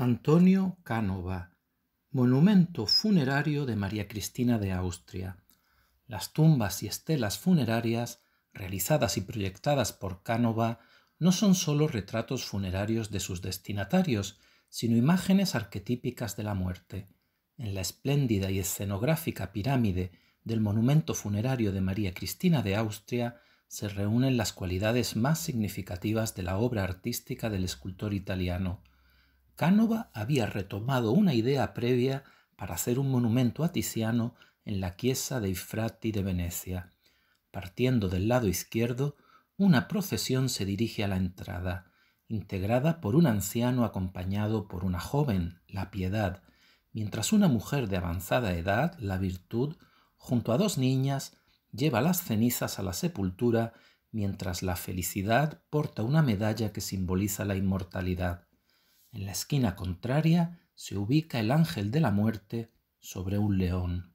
Antonio Cánova, monumento funerario de María Cristina de Austria. Las tumbas y estelas funerarias realizadas y proyectadas por Cánova no son sólo retratos funerarios de sus destinatarios, sino imágenes arquetípicas de la muerte. En la espléndida y escenográfica pirámide del monumento funerario de María Cristina de Austria se reúnen las cualidades más significativas de la obra artística del escultor italiano, Cánova había retomado una idea previa para hacer un monumento a Tiziano en la Chiesa de Ifrati de Venecia. Partiendo del lado izquierdo, una procesión se dirige a la entrada, integrada por un anciano acompañado por una joven, la piedad, mientras una mujer de avanzada edad, la virtud, junto a dos niñas, lleva las cenizas a la sepultura, mientras la felicidad porta una medalla que simboliza la inmortalidad. En la esquina contraria se ubica el ángel de la muerte sobre un león.